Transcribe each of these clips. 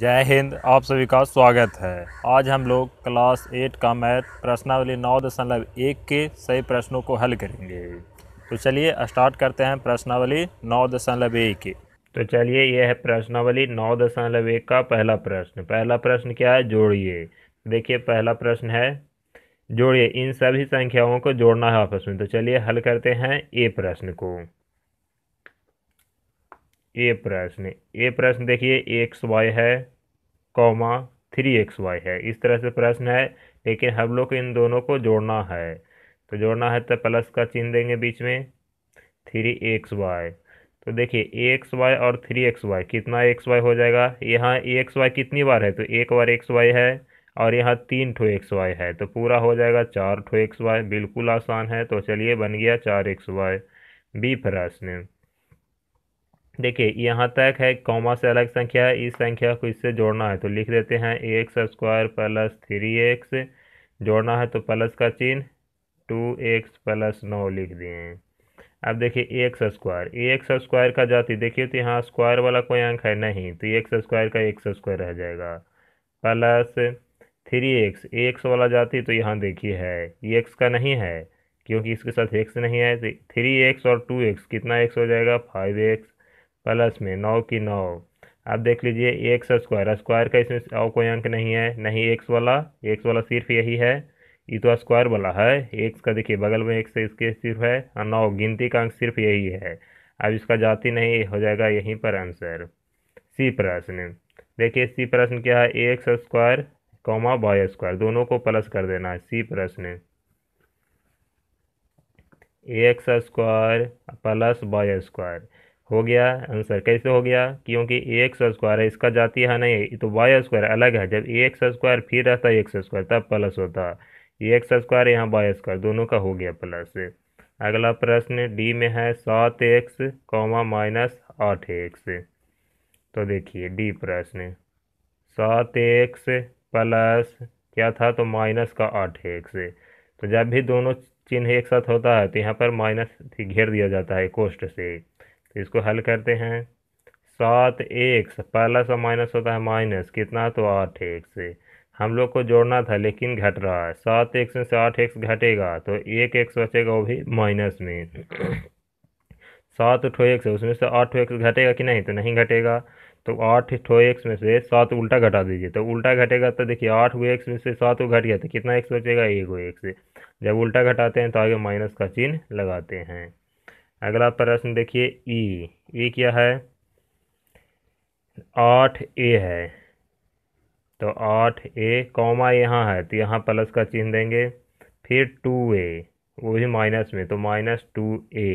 जय हिंद आप सभी का स्वागत है आज हम लोग क्लास एट का मैथ प्रश्नावली नौ दशमलव एक के सही प्रश्नों को हल करेंगे तो चलिए स्टार्ट करते हैं प्रश्नावली नौ दशमलव एक तो चलिए यह है प्रश्नावली नौ दशमलव एक का पहला प्रश्न पहला प्रश्न क्या है जोड़िए देखिए पहला प्रश्न है जोड़िए इन सभी संख्याओं को जोड़ना है आपस में तो चलिए हल करते हैं ए प्रश्न को ए प्रश्न ए प्रश्न देखिए एक्स वाई है कौमा थ्री एक्स वाई है इस तरह से प्रश्न है लेकिन हम लोग को इन दोनों को जोड़ना है तो जोड़ना है तो प्लस का चिन्ह देंगे बीच में थ्री एक्स वाई तो देखिए एक्स वाई और थ्री एक्स वाई कितना एक्स वाई हो जाएगा यहाँ एक्स वाई कितनी बार है तो एक बार एक्स वाई है और यहाँ तीन ठो एक्स वाई है तो पूरा हो जाएगा चार ठो एक्स वाई बिल्कुल आसान है तो चलिए बन गया चार एक्स वाई बी प्रश्न देखिए यहाँ तक है कॉमा से अलग संख्या है इस संख्या को इससे जोड़ना है तो लिख देते हैं X square plus three X जोड़ना है तो प्लस का चिन्ह टू एक्स प्लस नौ लिख दिए अब देखिए एक्स स्क्वायर एक्स स्क्वायर का जाति देखिए तो यहाँ स्क्वायर वाला कोई अंक है नहीं तो एक स्क्वायर का एक्स स्क्वायर रह जाएगा प्लस थ्री एक्स एक्स वाला जाति तो यहाँ देखिए है एक्स का नहीं है क्योंकि इसके साथ एक्स नहीं है थ्री तो एक्स और टू एक्स कितना एक्स हो जाएगा फाइव एक्स प्लस में नौ की नौ आप देख लीजिए एक्स स्क्वायर स्क्वायर का इसमें और कोई अंक नहीं है नहीं एक्स वाला एक्स वाला सिर्फ यही है ये तो स्क्वायर वाला है एक्स का देखिए बगल में एक्स इसके सिर्फ है और नौ गिनती का अंक सिर्फ यही है अब इसका जाति नहीं हो जाएगा यहीं पर आंसर सी प्रश्न देखिए सी प्रश्न क्या है एक X square comma bye square दोनों को प्लस कर देना है सी प्रश्न X square plus Y square हो गया आंसर कैसे हो गया क्योंकि ए एक्स स्क्वायर है इसका जाती है नहीं तो वाई स्क्वायर अलग है जब ए एक्स स्क्वायर फिर रहता है एक्स स्क्वायर तब प्लस होता ए एक्स स्क्वायर यहाँ वाई स्क्वायर दोनों का हो गया प्लस अगला प्रश्न डी में है सात एक्स कॉमा माइनस आठ एक्स तो देखिए डी प्रश्न सात एक्स प्लस क्या था तो माइनस का आठ एक्स तो जब भी दोनों चिन्ह एक साथ होता है तो यहाँ पर माइनस घेर दिया जाता है कोष्ट से इसको हल करते हैं सात एक पहला सा माइनस होता है माइनस कितना तो आठ एक से हम लोग को जोड़ना था लेकिन घट रहा है सात एक में से आठ एक घटेगा तो एक एक बचेगा वो भी माइनस में सात ठो एक से उसमें से आठ एक घटेगा कि नहीं तो नहीं घटेगा तो आठ ठो एक में से सात उल्टा घटा दीजिए तो उल्टा घटेगा तो देखिए आठ वो एक्स में से सात वो घट गया तो कितना एक बचेगा एक वो एक से जब उल्टा घटाते हैं तो आगे माइनस का चिन्ह लगाते हैं अगला प्रश्न देखिए ई e, ई e क्या है आठ ए है तो आठ ए कॉमा यहाँ है तो यहाँ प्लस का चिन्ह देंगे फिर टू ए वो भी माइनस में तो माइनस टू ए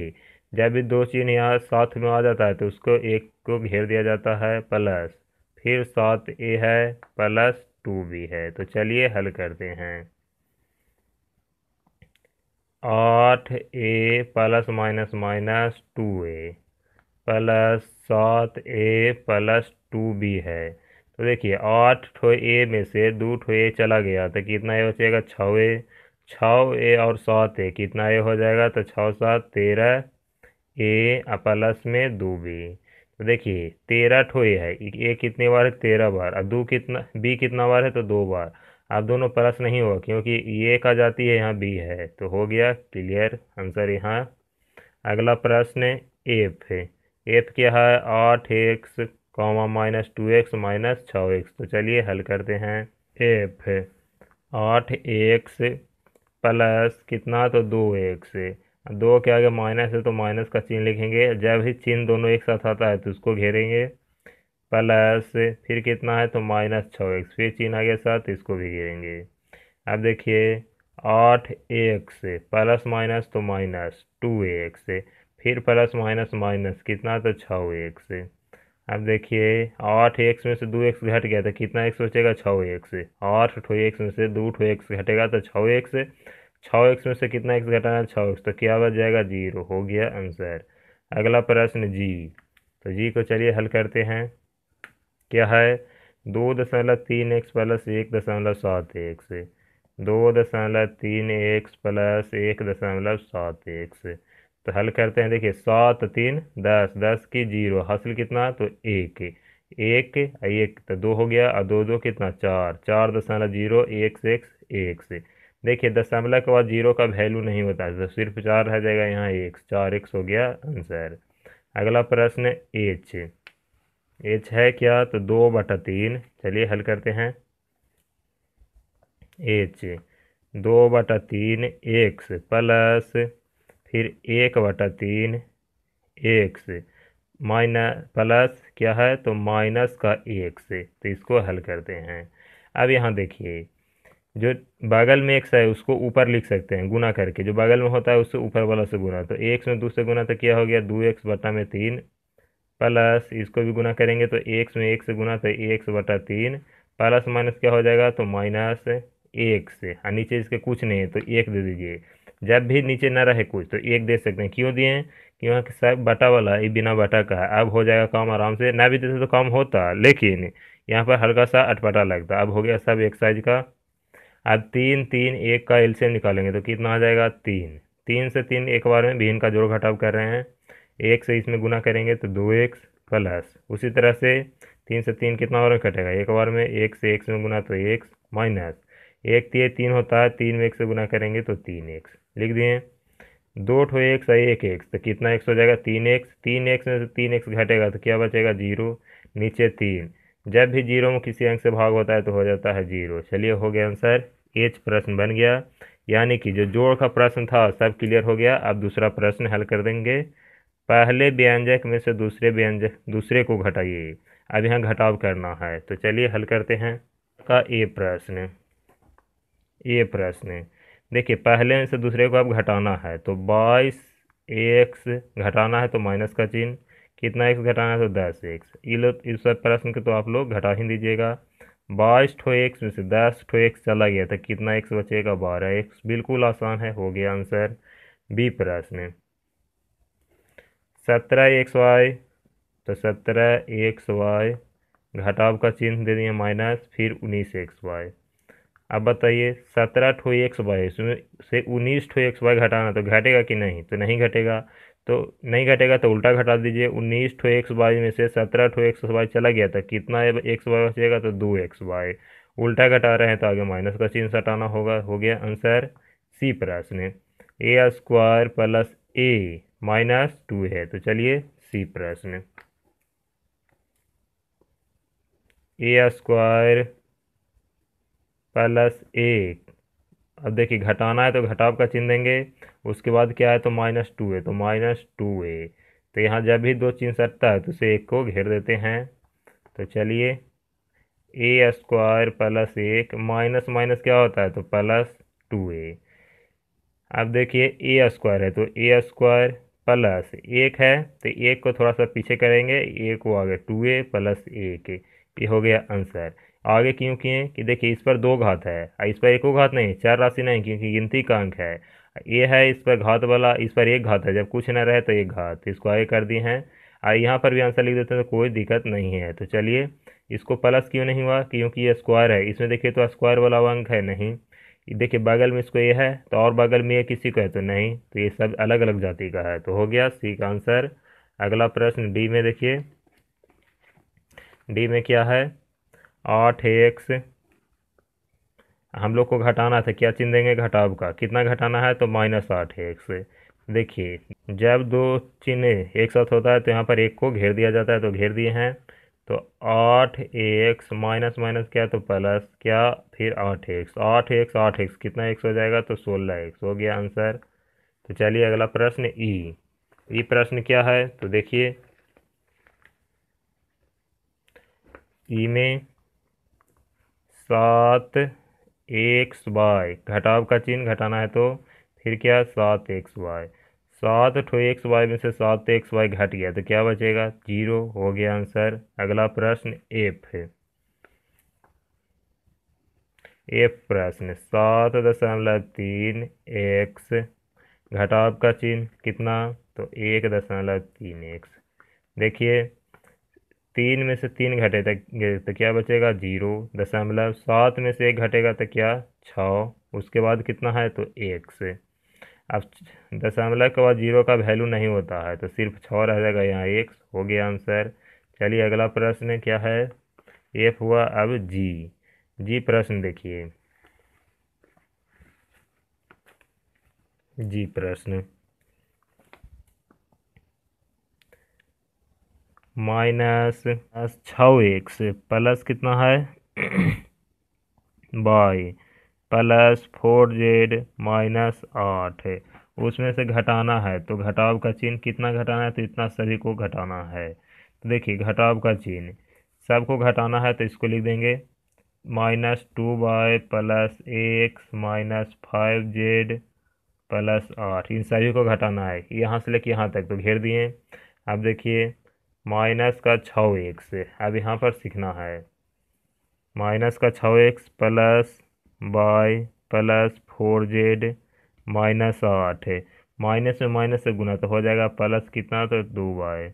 जब भी दो चिन्ह यहाँ साथ में आ जाता है तो उसको एक को घेर दिया जाता है प्लस फिर सात ए है प्लस टू बी है तो चलिए हल करते हैं आठ a plus minus minus two a plus सात ए प्लस टू बी है तो देखिए आठ ठो ए में से दो ठो ए चला गया तो कितना ए बचेगा छः ए छः ए और सात ए कितना ए हो जाएगा तो छः सात तेरह ए प्लस में दो बी तो देखिए तेरह ठो ए है ए कितनी बार है तेरह बार और दो कितना बी कितना बार है तो दो बार आप दोनों प्लस नहीं होगा क्योंकि ये एक आ जाती है यहाँ बी है तो हो गया क्लियर आंसर यहाँ अगला प्रश्न एफ है एफ क्या है आठ x comma minus two x minus छः एक्स तो चलिए हल करते हैं एफ आठ एक्स प्लस कितना तो दो एक्स दो के आगे माइनस है तो माइनस का चिन्ह लिखेंगे जब ही चिन्ह दोनों एक साथ आता है तो उसको घेरेंगे पहला एस फिर कितना है तो माइनस छः एक्स फिर चिन्ह के साथ इसको भी गिरेंगे अब देखिए आठ एक्स प्लस माइनस तो माइनस टू एक्स फिर प्लस माइनस माइनस कितना तो छः एक्स अब देखिए आठ एक्स में से दो एक्स घट गया तो कितना एक्स बचेगा छः एक्स आठ ठो एक्स में से दो ठो एक्स घटेगा तो छः एक्स छः एक्स में से कितना एक्स घटाना छः एक्स तो क्या बच जाएगा जीरो हो गया आंसर अगला प्रश्न जी तो जी को चलिए हल करते हैं क्या है दो दशमलव तीन एक्स प्लस एक दशमलव सात एक्स दो दशमलव तीन एक्स प्लस एक दशमलव सात एक्स तो हल करते हैं देखिए सात तीन दस दस की जीरो हासिल कितना तो एक एक एक तो दो हो गया और दो दो कितना चार चार दशमलव जीरो एक से एक से देखिए दशमलव के बाद जीरो का वैल्यू नहीं होता तो सिर्फ चार रह जाएगा यहाँ एक चार एक्स हो गया आंसर अगला प्रश्न एच एच है क्या तो दो बटा तीन चलिए हल करते हैं एच दो बटा तीन एक्स प्लस फिर एक बटा तीन एक्स माइनस प्लस क्या है तो माइनस का एक्स तो इसको हल करते हैं अब यहाँ देखिए जो बगल में एक्स है उसको ऊपर लिख सकते हैं गुना करके जो बगल में होता है उससे ऊपर वाला से गुना तो एक्स में दूसरे गुना तो क्या हो गया दो एक्स बटा में तीन प्लस इसको भी गुना करेंगे तो एक्स में एक से गुना तो एक्स बटा तीन प्लस माइनस क्या हो जाएगा तो माइनस एक से और हाँ, नीचे इसके कुछ नहीं है तो एक दे दीजिए जब भी नीचे ना रहे कुछ तो एक दे सकते हैं क्यों दिए कि वहाँ सब बटा वाला ये बिना बटा का है अब हो जाएगा काम आराम से ना भी देते तो काम होता लेकिन यहाँ पर हल्का सा अटपटा लगता अब हो गया सब एक साइज का अब तीन तीन एक का एल निकालेंगे तो कितना आ जाएगा तीन तीन से तीन एक बार में भीन का जोड़ घटाव कर रहे हैं एक से इसमें गुना करेंगे तो दो एक्स प्लस उसी तरह से तीन से तीन कितना और कटेगा एक बार में एक से एक में गुना तो एक माइनस एक तीन तीन होता है तीन में एक से गुना करेंगे तो तीन एक्स लिख दिए दो ठो एक्स और एक एक्स तो कितना एक्स हो जाएगा तीन एक्स तीन एक्स में से तीन एक्स घटेगा तो क्या बचेगा जीरो नीचे तीन जब भी जीरो में किसी अंक से भाग होता है तो हो जाता है जीरो चलिए हो गया आंसर एच प्रश्न बन गया यानी कि जो जोड़ का प्रश्न था सब क्लियर हो गया अब दूसरा प्रश्न हल कर देंगे पहले व्यंजक में से दूसरे व्यंजक दूसरे को घटाइए अब यहाँ घटाव करना है तो चलिए हल करते हैं का ए प्रश्न ए प्रश्न देखिए पहले में से दूसरे को अब घटाना है तो बाईस एक्स घटाना है तो माइनस का चिन्ह कितना एक्स घटाना है तो दस एक्स इस सब इस प्रश्न के तो आप लोग घटा ही दीजिएगा बाईस ठो एक्स में से दस ठो एक्स चला गया था तो कितना एक्स बचेगा बारह एक्स बिल्कुल आसान है हो गया आंसर बी प्रश्न सत्रह एक्स वाई तो सत्रह एक्स वाई घटाव का चिन्ह दे दिए माइनस फिर उन्नीस एक्स वाई अब बताइए सत्रह ठो एक्स वाई इसमें से उन्नीस ठो एक्स वाई घटाना तो घटेगा कि नहीं तो नहीं घटेगा तो नहीं घटेगा तो उल्टा घटा दीजिए उन्नीस ठो एक्स वाई में से सत्रह ठो एक्स वाई चला गया था तो कितना एक्स वाई बचेगा तो दो एक्स वाई उल्टा घटा रहे हैं तो आगे माइनस का चिन्ह सटाना होगा हो गया आंसर सी प्रश्न a square plus a minus two है तो चलिए सी प्रश्न ए स्क्वायर प्लस एक अब देखिए घटाना है तो घटाव का चिन्ह देंगे उसके बाद क्या है तो माइनस टू है तो माइनस टू ए तो यहाँ जब भी दो चिन्ह सटता है तो उसे एक को घेर देते हैं तो चलिए ए स्क्वायर प्लस एक माइनस माइनस क्या होता है तो प्लस टू ए अब देखिए ए स्क्वायर है तो ए स्क्वायर प्लस एक है तो एक को थोड़ा सा पीछे करेंगे एक को आगे टू ए प्लस एक ये हो गया आंसर आगे क्यों किए कि देखिए इस पर दो घात है इस पर एको घात नहीं चार राशि नहीं क्योंकि गिनती का अंक है ये है इस पर घात वाला इस पर एक घात है जब कुछ ना रहे तो एक घात तो इसको आगे कर दिए हैं और यहाँ पर भी आंसर लिख देते हैं तो कोई दिक्कत नहीं है तो चलिए इसको प्लस क्यों नहीं हुआ क्योंकि ये स्क्वायर है इसमें देखिए तो स्क्वायर वाला अंक है नहीं देखिए बगल में इसको ये है तो और बगल में ये किसी को है तो नहीं तो ये सब अलग अलग जाति का है तो हो गया सी का आंसर अगला प्रश्न डी में देखिए डी में क्या है आठ एक्स हम लोग को घटाना था क्या चिन्ह देंगे घटाव का कितना घटाना है तो माइनस आठ एक्स देखिए जब दो चिन्ह एक साथ होता है तो यहाँ पर एक को घेर दिया जाता है तो घेर दिए हैं तो आठ एक्स माइनस माइनस क्या तो प्लस क्या फिर आठ एक्स आठ एक्स आठ एक्स कितना एक्स हो जाएगा तो सोलह एक्स हो गया आंसर तो चलिए अगला प्रश्न ई ई प्रश्न क्या है तो देखिए ई में सात एक्स वाई घटाव का चिन्ह घटाना है तो फिर क्या सात एक्स वाई सात अठो एक्स वाई में से सात तो एक्स वाई घट गया तो क्या बचेगा जीरो हो गया आंसर अगला प्रश्न एफ है एफ प्रश्न सात दशमलव तीन एक्स घटाव का चिन्ह कितना तो एक दशमलव तीन एक्स देखिए तीन में से तीन घटे तक तो क्या बचेगा जीरो दशमलव सात में से एक घटेगा तो क्या छः उसके बाद कितना है तो एक से अब दशमलव के बाद जीरो का वैल्यू नहीं होता है तो सिर्फ छः रह जाएगा यहाँ एक हो गया आंसर चलिए अगला प्रश्न क्या है एफ हुआ अब जी जी प्रश्न देखिए जी प्रश्न माइनस छ एक्स प्लस कितना है y plus four z minus आठ उसमें से घटाना है तो घटाव का चिन्ह कितना घटाना है तो इतना सभी को घटाना है तो देखिए घटाव का चिन्ह सबको घटाना है तो इसको लिख देंगे minus two y plus x minus five z plus आठ इन सभी को घटाना है यहाँ से लेके यहाँ तक तो घेर दिए अब देखिए माइनस का छः एक्स अब यहाँ पर सीखना है माइनस का छः x plus y plus four z minus आठ माइनस में माइनस से गुना तो हो जाएगा प्लस कितना तो दो बाय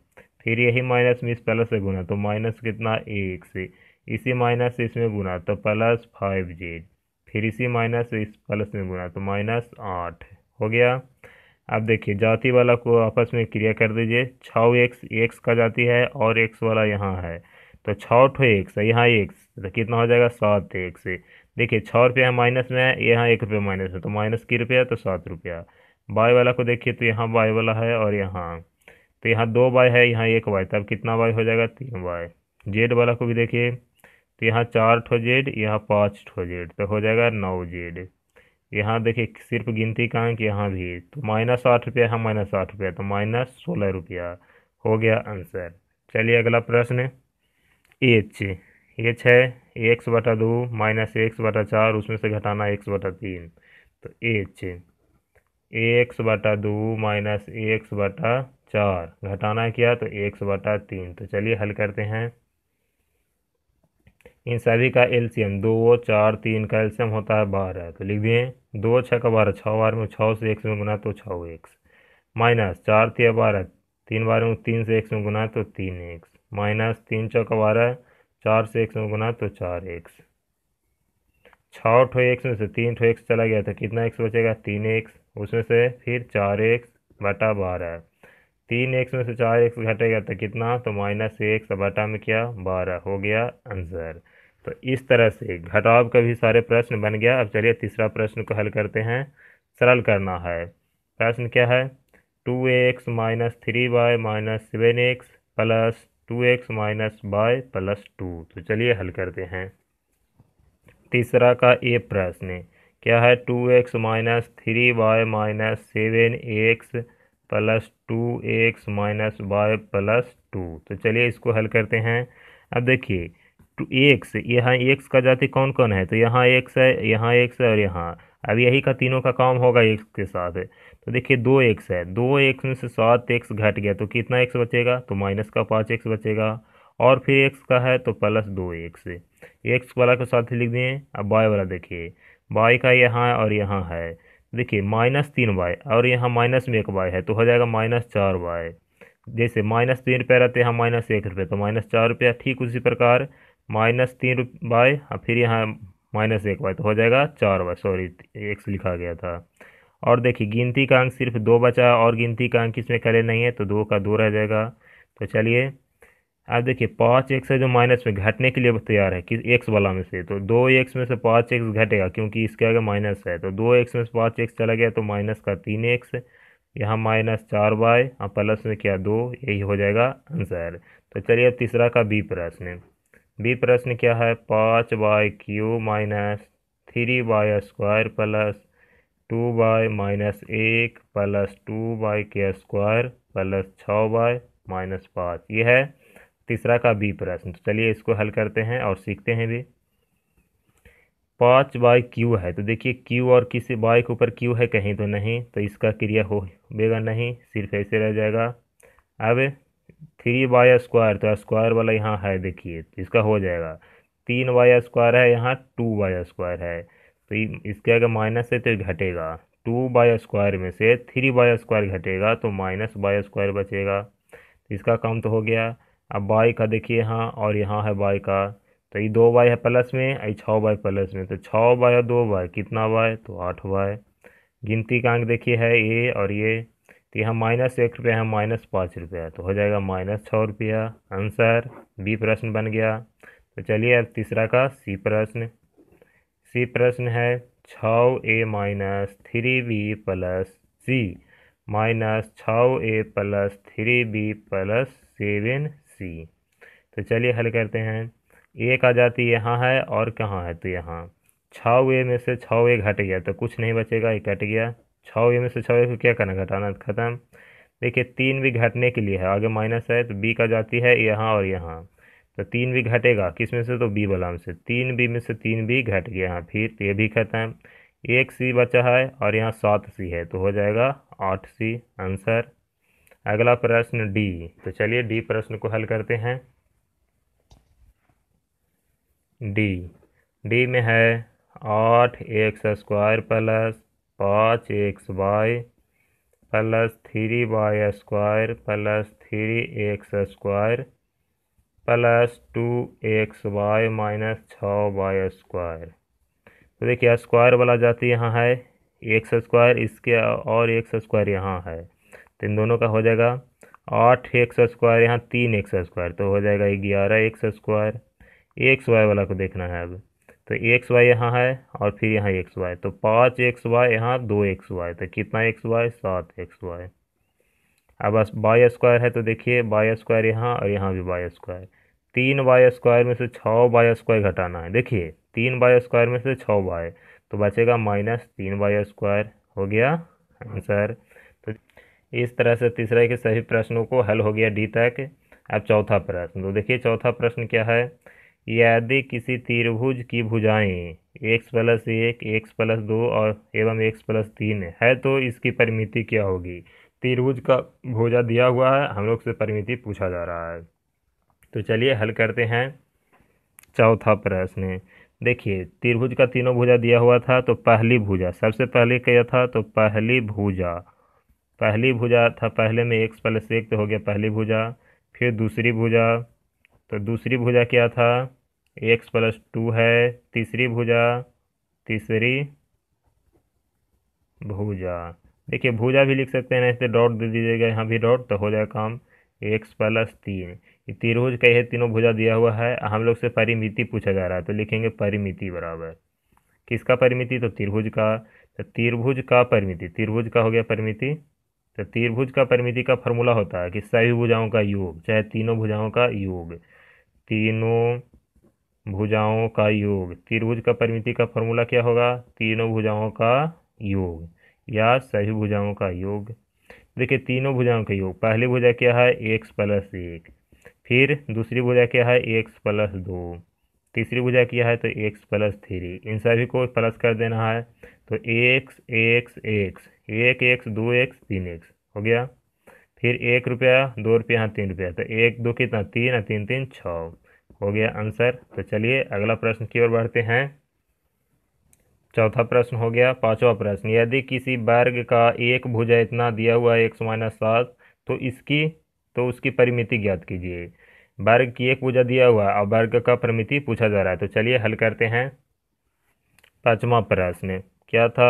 फिर यही माइनस में इस प्लस से गुना तो माइनस कितना एक से इसी माइनस से इसमें गुना तो प्लस फाइव जेड फिर इसी माइनस से इस प्लस में गुना तो माइनस आठ हो गया अब देखिए जाति वाला को आपस में क्रिया कर दीजिए छः एक्स एक्स का जाति है और एक्स वाला यहाँ है तो छः ठो एक्स है यहाँ एक्स तो कितना हो जाएगा सात एक्स देखिए छः रुपया माइनस में है यहाँ एक रुपया माइनस है तो माइनस की रुपया तो सात रुपया बाई वाला को देखिए तो यहाँ बाई वाला है और यहाँ तो यहाँ दो बाय है यहाँ एक बाय तब कितना बाय हो जाएगा तीन बाय जेड वाला को भी देखिए तो यहाँ चार ठो जेड यहाँ पाँच ठो जेड तो हो जाएगा नौ जेड यहाँ देखिए सिर्फ गिनती कहाँ अंक यहाँ भी तो माइनस आठ रुपया यहाँ माइनस आठ रुपया तो माइनस सोलह रुपया हो गया आंसर चलिए अगला प्रश्न एच एच है एक्स बटा दो माइनस एक्स बटा चार उसमें से घटाना एक्स बटा तीन तो एच एक्स बटा दो माइनस एक्स बटा चार घटाना क्या तो एक्स बटा तीन तो चलिए हल करते हैं इन सभी का एल्सियम दो चार तीन का एलसीएम होता है बारह तो लिख दिए दो छः का बारह छः बार में छः से एक्स में गुना तो छः एक्स माइनस चार तीन बारह तीन बार में तीन से एक में गुना तो तीन एक्स माइनस तीन छः का बारह चार से एक्स में गुना तो चार एक्स छठ एक्स में से तीन ठो एक्स चला गया तो कितना एक्स बचेगा तीन एक्स उसमें से फिर चार एक्स बटा बारह तीन एक्स में से चार एक्स घटेगा तो कितना तो माइनस एक्स बटा में क्या बारह हो गया आंसर तो इस तरह से घटाव का भी सारे प्रश्न बन गया अब चलिए तीसरा प्रश्न को हल करते हैं सरल करना है प्रश्न क्या है two x minus three y minus seven x plus two x minus y plus two तो चलिए हल करते हैं तीसरा का ए प्रश्न क्या है two x minus three y minus seven x plus two x minus y plus two तो चलिए इसको हल करते हैं अब देखिए टू एक्स यहाँ एक्स का जाति कौन कौन है तो यहाँ एक्स है यहाँ एक्स है और यहाँ अब यही का तीनों का काम होगा एक्स के साथ तो देखिए दो एक्स है दो एक्स में से सात एक्स घट गया तो कितना एक्स बचेगा तो माइनस का पाँच एक्स बचेगा और फिर एक्स का है तो प्लस दो एक्स एक्स वाला के साथ ही लिख दिए अब बाय वाला देखिए बाय का यहाँ है और यहाँ है देखिए माइनस तीन बाय और यहाँ माइनस में एक बाय है तो हो जाएगा माइनस चार बाय जैसे माइनस तीन रुपये रहते यहाँ माइनस एक रुपये तो माइनस चार रुपया ठीक उसी प्रकार माइनस तीन बाय और फिर यहाँ माइनस एक बाय तो हो जाएगा चार बाय सॉरी एक्स लिखा गया था और देखिए गिनती का अंक सिर्फ दो बचा और गिनती का अंक इसमें खड़े नहीं है तो दो का दो रह जाएगा तो चलिए अब देखिए पाँच एक्स है जो माइनस में घटने के लिए तैयार है किस एक्स वाला में से तो दो एक्स में से पाँच एक्स घटेगा क्योंकि इसके आगे माइनस है तो दो एक्स में से पाँच एक्स चला गया तो माइनस का तीन एक्स यहाँ माइनस चार बाय और प्लस में क्या दो यही हो जाएगा आंसर तो चलिए अब तीसरा का बी प्रश्न बी प्रश्न क्या है पाँच y q minus three y square plus two y minus एक प्लस टू बाई के स्क्वायर प्लस छः बाय माइनस पाँच ये है तीसरा का बी प्रश्न तो चलिए इसको हल करते हैं और सीखते हैं भी पाँच बाई क्यू है तो देखिए क्यू और किसी बाई के ऊपर क्यू है कहीं तो नहीं तो इसका क्रिया हो बेगा नहीं सिर्फ ऐसे रह जाएगा अब थ्री बाय स्क्वायर तो स्क्वायर वाला यहाँ है देखिए इसका हो जाएगा तीन बाई स्क्वायर है यहाँ टू बाई स्क्वायर है तो इसके अगर माइनस है तो घटेगा टू बाय स्क्वायर में से थ्री बाय स्क्वायर घटेगा तो माइनस बाय स्क्वायर बचेगा तो इसका काम तो हो गया अब बाई का देखिए यहाँ और यहाँ है बाई का तो ये दो बाई है प्लस में और छः बाई प्लस में तो छः बाय दो बाय कितना बाय तो आठ बाय गिनती का अंक देखिए है ये और ये तो यहाँ माइनस एक रुपया है माइनस पाँच रुपया तो हो जाएगा माइनस छः रुपया आंसर बी प्रश्न बन गया तो चलिए अब तीसरा का सी प्रश्न सी प्रश्न है छ a minus three b plus c minus छ a plus three b plus seven c तो चलिए हल करते हैं एक आ जाती यहाँ है और कहाँ है तो यहाँ छ ए में से छ ए घट गया तो कुछ नहीं बचेगा ये कट गया छ ए में से छ ए को क्या करना घटाना ख़त्म देखिए तीन भी घटने के लिए है आगे माइनस है तो बी का जाती है यहाँ और यहाँ तो तीन भी घटेगा किस में से तो बी बलाम से तीन बी में से तीन बी घट गया यहाँ फिर ये भी खत्म एक सी बचा है और यहाँ सात सी है तो हो जाएगा आठ सी आंसर अगला प्रश्न डी तो चलिए डी प्रश्न को हल करते हैं डी डी में है आठ एक्स स्क्वायर प्लस पाँच x y plus three y square plus three x square plus two x y minus छ वाई स्क्वायर तो देखिए स्क्वायर वाला जाति यहाँ है एक्स स्क्वायर इसके और एक्स स्क्वायर यहाँ है तो इन दोनों का हो जाएगा आठ एक्स स्क्वायर यहाँ तीन एक्स स्क्वायर तो हो जाएगा ग्यारह एक्स स्क्वायर एक्स वाई वाला को देखना है अब तो एक्स वाई यहाँ है और फिर यहाँ एक्स वाई तो पाँच एक्स वाई यहाँ दो एक्स वाई तो कितना एक्स वाई सात एक्स वाई अब बाई स्क्वायर है तो देखिए बाई स्क्वायर यहाँ और यहाँ भी बाई स्क्वायर तीन बाय स्क्वायर में से छः बाय स्क्वायर घटाना है देखिए तीन बाय स्क्वायर में से छः बाय तो बचेगा माइनस तीन बाय स्क्वायर हो गया आंसर तो इस तरह से तीसरे के सभी प्रश्नों को हल हो गया डी तक अब चौथा प्रश्न तो देखिए चौथा प्रश्न क्या है यदि किसी त्रिभुज की भुजाएं एक्स प्लस एक एक्स प्लस दो और एवं एक्स प्लस तीन है तो इसकी परिमिति क्या होगी त्रिभुज का भुजा दिया हुआ है हम लोग से परिमिति पूछा जा रहा है तो चलिए हल करते हैं चौथा प्रश्न देखिए त्रिभुज का तीनों भुजा दिया हुआ था तो पहली भुजा सबसे पहले क्या था तो पहली भुजा पहली भुजा था पहले में एक्स प्लस एक तो हो गया पहली भुजा फिर दूसरी भुजा तो दूसरी भुजा क्या था एक्स प्लस टू है तीसरी भुजा तीसरी भुजा देखिए भुजा भी लिख सकते हैं इसे डॉट दे दीजिएगा यहाँ भी डॉट तो हो जाए काम एक प्लस तीन तिरुज कई है तीनों भुजा दिया हुआ है हम लोग से परिमिति पूछा जा रहा है तो लिखेंगे परिमिति बराबर किसका परिमिति तो त्रिभुज का तो त्रिभुज का परिमिति त्रिभुज का हो गया परिमिति तो त्रिभुज का परिमिति का फॉर्मूला होता है कि सभी भुजाओं का योग चाहे तीनों भुजाओं का योग तीनों भुजाओं का योग त्रिभुज का परिमिति का फॉर्मूला क्या होगा तीनों भुजाओं का योग या सभी भुजाओं का योग देखिए तीनों भुजाओं का योग पहली भुजा क्या है एक्स प्लस एक फिर दूसरी भुजा क्या है एक्स प्लस दो तीसरी भुजा क्या है तो एक्स प्लस थ्री इन सभी को प्लस कर देना है तो एक्स एक्स एक्स एक एक्स दो एक्स तीन एक्स हो गया फिर एक रुपया दो रुपया यहाँ तीन रुपया तो एक दो कितना तीन और तीन तीन छः हो गया आंसर तो चलिए अगला प्रश्न की ओर बढ़ते हैं चौथा प्रश्न हो गया पांचवा प्रश्न यदि किसी वर्ग का एक भुजा इतना दिया हुआ है एक सौ माइनस सात तो इसकी तो उसकी परिमिति ज्ञात कीजिए वर्ग की एक पूजा दिया हुआ और वर्ग का प्रमिति पूछा जा रहा है तो चलिए हल करते हैं पाँचवा प्रश्न क्या था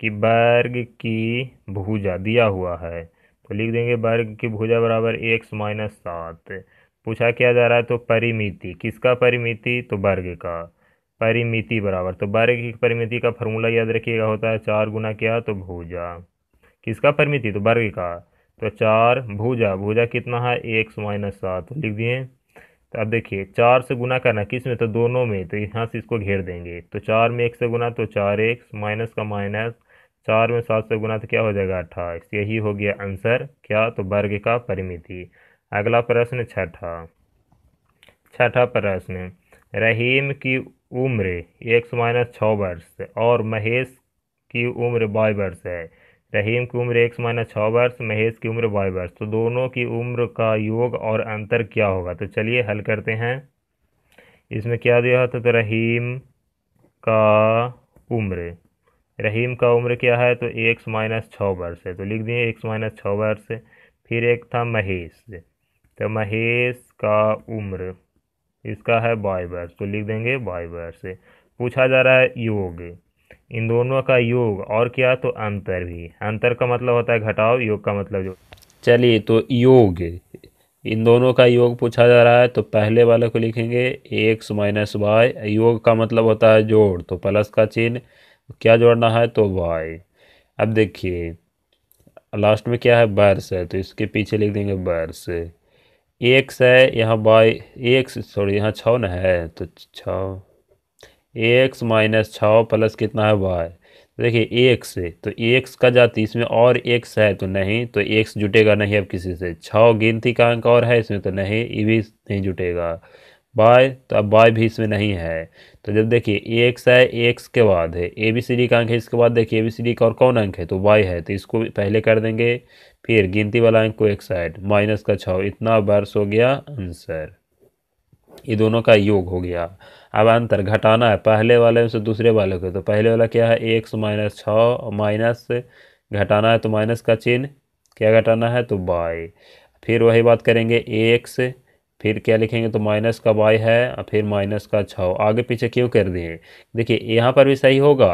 कि वर्ग की भुजा दिया हुआ है तो लिख देंगे वर्ग की भुजा बराबर एक माइनस सात पूछा क्या जा रहा है तो परिमिति किसका परिमिति तो वर्ग का परिमिति बराबर तो वर्ग की परिमिति का फॉर्मूला याद रखिएगा होता है चार गुना क्या तो भुजा किसका परिमिति तो वर्ग का तो चार भूजा भूजा कितना है सौ माइनस सात तो लिख दिए तो अब देखिए चार से गुना करना किस में तो दोनों में तो यहाँ से इसको घेर देंगे तो चार में एक से गुना तो चार एक माइनस का माइनस चार में सात से गुना तो क्या हो जाएगा अट्ठाईस यही हो गया आंसर क्या तो वर्ग का परिमिति अगला प्रश्न छठा छठा प्रश्न रहीम की उम्र सौ माइनस छः वर्ष और महेश की उम्र बाई वर्ष है रहीम की उम्र एक माइनस छः वर्ष महेश की उम्र बाई वर्ष तो दोनों की उम्र का योग और अंतर क्या होगा तो चलिए हल करते हैं इसमें क्या दिया होता तो रहीम का उम्र रहीम का उम्र क्या है तो एक्स माइनस छः वर्ष है तो लिख दिए एक्स माइनस छः वर्ष फिर एक था महेश तो महेश का उम्र इसका है बाई वर्ष तो लिख देंगे बाई वर्ष पूछा जा रहा है योग इन दोनों का योग और क्या तो अंतर भी अंतर का मतलब होता है घटाओ योग का मतलब जो चलिए तो योग इन दोनों का योग पूछा जा रहा है तो पहले वाले को लिखेंगे एक्स माइनस वाई योग का मतलब होता है जोड़ तो प्लस का चिन्ह क्या जोड़ना है तो वाई अब देखिए लास्ट में क्या है बैर्स है तो इसके पीछे लिख देंगे बैर्स एक्स है यहाँ बाई एक सॉरी यहाँ न है तो छ एक्स माइनस छ प्लस कितना है वाई तो देखिए एक से तो एक का जाती इसमें और एक है तो नहीं तो एक जुटेगा नहीं अब किसी से छ गिनती का अंक और है इसमें तो नहीं ये भी नहीं जुटेगा बाय तो अब बाय भी इसमें नहीं है तो जब देखिए एक है एक के बाद है ए बी सी डी का अंक है इसके बाद देखिए ए बी सी डी का और कौन अंक है तो वाई है तो इसको पहले कर देंगे फिर गिनती वाला अंक को एक साइड माइनस का छः इतना वर्ष हो गया आंसर ये दोनों का योग हो गया अब अंतर घटाना है पहले वाले से दूसरे वाले को तो पहले वाला क्या है एक माइनस छः माइनस घटाना है तो माइनस का चिन्ह क्या घटाना है तो बाई फिर वही बात करेंगे एक्स फिर क्या लिखेंगे तो माइनस का वाई है और फिर माइनस का छ आगे पीछे क्यों कर दिए देखिए यहाँ पर भी सही होगा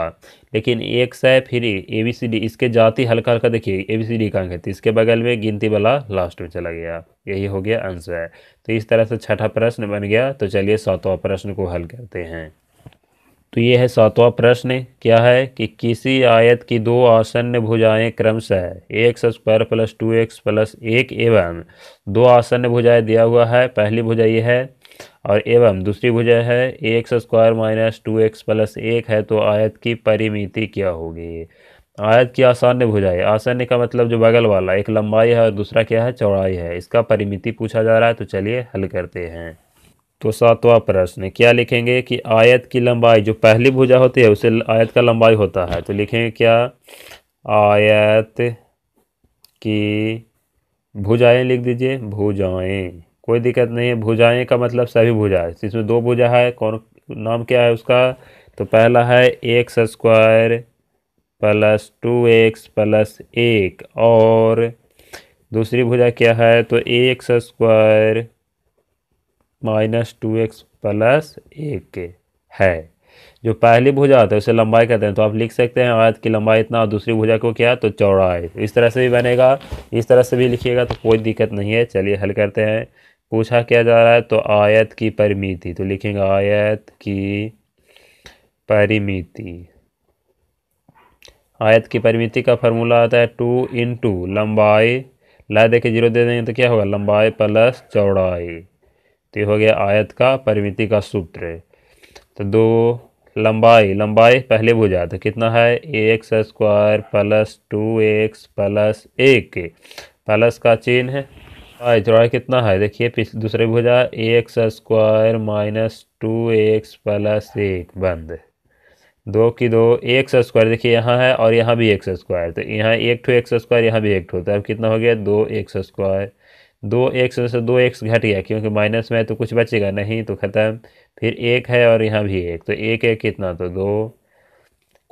लेकिन एक है फिर ए बी सी डी इसके जाति हल्का हल्का देखिए ए बी सी डी कहाँ कहती इसके बगल में गिनती वाला लास्ट में चला गया यही हो गया आंसर तो इस तरह से छठा प्रश्न बन गया तो चलिए सातवां प्रश्न को हल करते हैं तो ये है सातवां प्रश्न क्या है कि किसी आयत की दो आसन्न भुजाएं क्रमशः एक square plus two x plus एक एवं दो आसन्न भुजाएं दिया हुआ है पहली भुजा ये है और एवं दूसरी भुजा है x square minus two x plus एक है तो आयत की परिमिति क्या होगी आयत की आसान्य भुजाएं आसान्य का मतलब जो बगल वाला एक लंबाई है और दूसरा क्या है चौड़ाई है इसका परिमिति पूछा जा रहा है तो चलिए हल करते हैं तो सातवां प्रश्न क्या लिखेंगे कि आयत की लंबाई जो पहली भुजा होती है उसे आयत का लंबाई होता है तो लिखेंगे क्या आयत की भुजाएं लिख दीजिए भुजाएं कोई दिक्कत नहीं है भुजाएं का मतलब सभी भुजाएं तो इसमें दो भुजा है कौन नाम क्या है उसका तो पहला है x square plus two x plus एक और दूसरी भुजा क्या है तो x square minus two x plus एक है जो पहली भुजा होता है उसे लंबाई कहते हैं तो आप लिख सकते हैं आयत की लंबाई इतना और दूसरी भुजा को क्या तो चौड़ाई इस तरह से भी बनेगा इस तरह से भी लिखिएगा तो कोई दिक्कत नहीं है चलिए हल करते हैं पूछा क्या जा रहा है तो आयत की परिमिति तो लिखेंगे आयत की परिमिति आयत की परिमिति का फार्मूला आता है टू इन टू लंबाई ला देखे जीरो दे देंगे तो क्या होगा लंबाई प्लस चौड़ाई तो ये हो गया आयत का परिमिति का सूत्र तो दो लंबाई लंबाई पहले भुजा था तो कितना है x square plus two x plus एक प्लस का चेन है चौड़ाई कितना है देखिए दूसरे भुजा x square minus two x plus एक बंद दो की दो एक्स स्क्वायर देखिए यहाँ है और यहाँ भी एक्स स्क्वायर तो यहाँ एक टू एक्स स्क्वायर यहाँ भी एक टू तो अब कितना हो गया दो एक्स स्क्वायर दो एक्स से दो एक्स घट गया क्योंकि माइनस में है तो कुछ बचेगा नहीं तो ख़त्म फिर एक है और यहाँ भी एक तो एक है कितना तो दो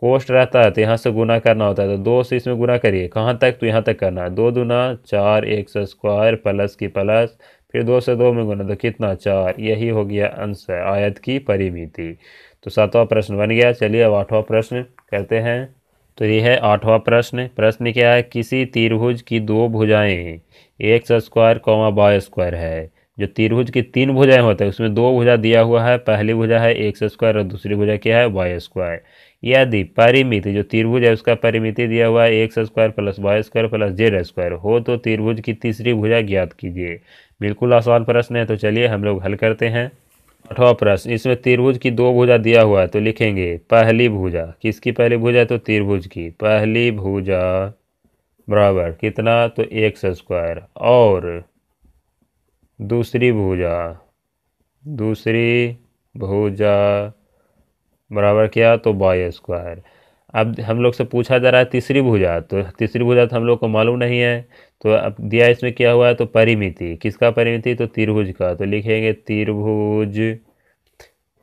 कोष्ट रहता है तो यहाँ से गुना करना होता है तो दो से इसमें गुना करिए कहाँ तक तो यहाँ तक करना है दो दुना चार एक्स स्क्वायर प्लस की प्लस फिर दो से दो में गुना तो कितना चार यही हो गया आंसर आयत की परिमिति तो सातवां प्रश्न बन गया चलिए अब आठवां प्रश्न करते हैं तो ये है आठवां प्रश्न प्रश्न क्या है किसी त्रिभुज की दो भुजाएं x square comma bye square है जो त्रिभुज की तीन भुजाएं होते हैं उसमें दो भुजा दिया हुआ है पहली भुजा है एक्स स्क्वायर और दूसरी भुजा क्या है वाई स्क्वायर यदि परिमिति जो त्रिभुज है उसका परिमिति दिया हुआ है x square plus y square plus z square हो तो त्रिभुज की तीसरी भुजा ज्ञात कीजिए बिल्कुल आसान प्रश्न है तो चलिए हम लोग हल करते हैं अठवा प्रश्न इसमें त्रिभुज की दो भुजा दिया हुआ है तो लिखेंगे पहली भुजा किसकी पहली भुजा तो त्रिभुज की पहली भुजा बराबर कितना तो एक्स स्क्वायर और दूसरी भुजा दूसरी भुजा बराबर क्या तो बाई स्क्वायर अब हम लोग से पूछा जा रहा है तीसरी भुजा तो तीसरी भुजा तो हम लोग को मालूम नहीं है तो अब दिया इसमें क्या हुआ है तो परिमिति किसका परिमिति तो त्रिभुज का तो लिखेंगे त्रिभुज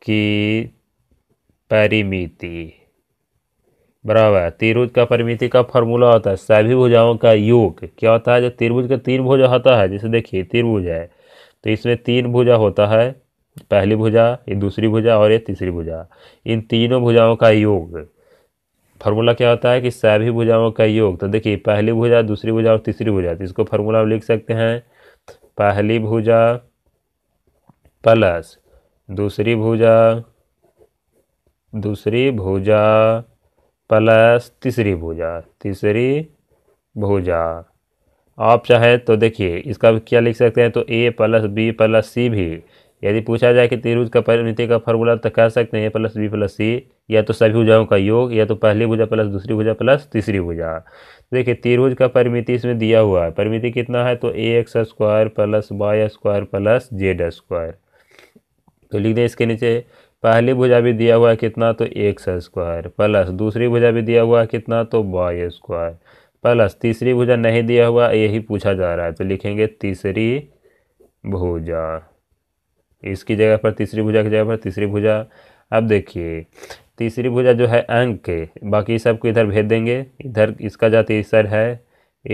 की परिमिति बराबर त्रिभुज का परिमिति का फॉर्मूला होता है सभी भुजाओं का योग क्या होता है जो त्रिभुज का तीन भुजा होता है जैसे देखिए त्रिभुज है तो इसमें तीन भुजा होता है पहली भुजा ये दूसरी भुजा और ये तीसरी भुजा इन तीनों भुजाओं का योग फार्मूला क्या होता है कि सभी भुजाओं का योग तो देखिए पहली भुजा दूसरी भुजा और तीसरी भुजा तो इसको फार्मूला लिख सकते हैं पहली भुजा प्लस दूसरी भुजा दूसरी भुजा प्लस तीसरी भुजा तीसरी भुजा आप चाहे तो देखिए इसका क्या लिख सकते हैं तो a plus b plus c भी यदि पूछा जाए कि त्रिभुज का परिमिति का फॉर्मूला तो कह सकते हैं a plus b plus c या तो सभी भुजाओं का योग या तो पहली भुजा प्लस दूसरी भुजा प्लस तीसरी भुजा देखिए त्रिभुज का परिमिति इसमें दिया हुआ है परिमिति कितना है तो a x square plus y square plus z square तो लिख दें इसके नीचे पहली भुजा भी दिया हुआ है कितना तो एक्स स्क्वायर प्लस दूसरी भुजा भी दिया हुआ है कितना तो बाई स्क्वायर प्लस तीसरी भुजा नहीं दिया हुआ यही पूछा जा रहा है तो लिखेंगे तीसरी भुजा इसकी जगह पर तीसरी भुजा की जगह पर तीसरी भुजा अब देखिए तीसरी भुजा जो है अंक के बाकी सबको इधर भेज देंगे इधर इसका जाति सर है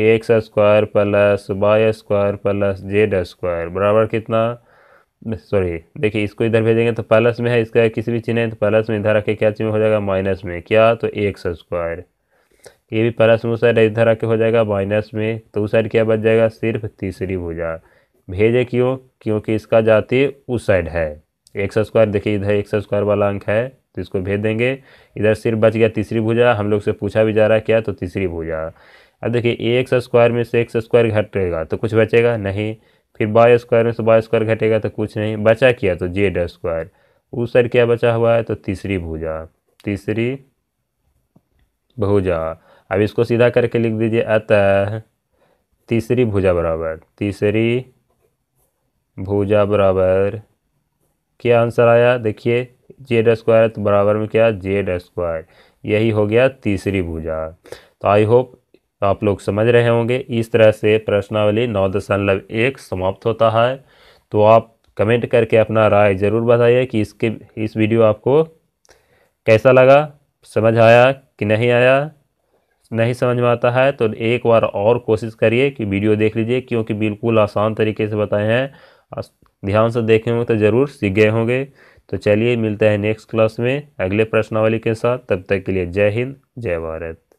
x square plus y square plus z square बराबर कितना सॉरी देखिए इसको इधर भेजेंगे तो प्लस में है इसका किसी भी चिन्ह है तो प्लस में इधर आके क्या चिन्ह हो जाएगा माइनस में क्या तो एक स्क्वायर ये भी प्लस में उस साइड इधर आके हो जाएगा माइनस में तो उस साइड क्या बच जाएगा सिर्फ तीसरी भुजा भेजे क्यों क्योंकि इसका जाति उस साइड है एक स्क्वायर देखिए इधर एक स्क्वायर वाला अंक है तो इसको भेज देंगे इधर सिर्फ बच गया तीसरी भुजा हम लोग से पूछा भी जा रहा है क्या तो तीसरी भुजा अब देखिए एक स्क्वायर में से एक स्क्वायर घटेगा तो कुछ बचेगा नहीं फिर बाय स्क्वायर में से बाय स्क्वायर घटेगा तो कुछ नहीं बचा किया तो जेड स्क्वायर उस सर क्या बचा हुआ है तो तीसरी भुजा तीसरी भुजा अब इसको सीधा करके लिख दीजिए अतः तीसरी भुजा बराबर तीसरी भुजा बराबर क्या आंसर आया देखिए जेड स्क्वायर तो बराबर में क्या जेड स्क्वायर यही हो गया तीसरी भुजा तो आई होप तो आप लोग समझ रहे होंगे इस तरह से प्रश्नावली नौ दशमलव एक समाप्त होता है तो आप कमेंट करके अपना राय ज़रूर बताइए कि इसके इस वीडियो आपको कैसा लगा समझ आया कि नहीं आया नहीं समझ में आता है तो एक बार और कोशिश करिए कि वीडियो देख लीजिए क्योंकि बिल्कुल आसान तरीके से बताए हैं ध्यान से देखे होंगे तो ज़रूर सीख गए होंगे तो चलिए मिलते हैं नेक्स्ट क्लास में अगले प्रश्नावली के साथ तब तक के लिए जय हिंद जय भारत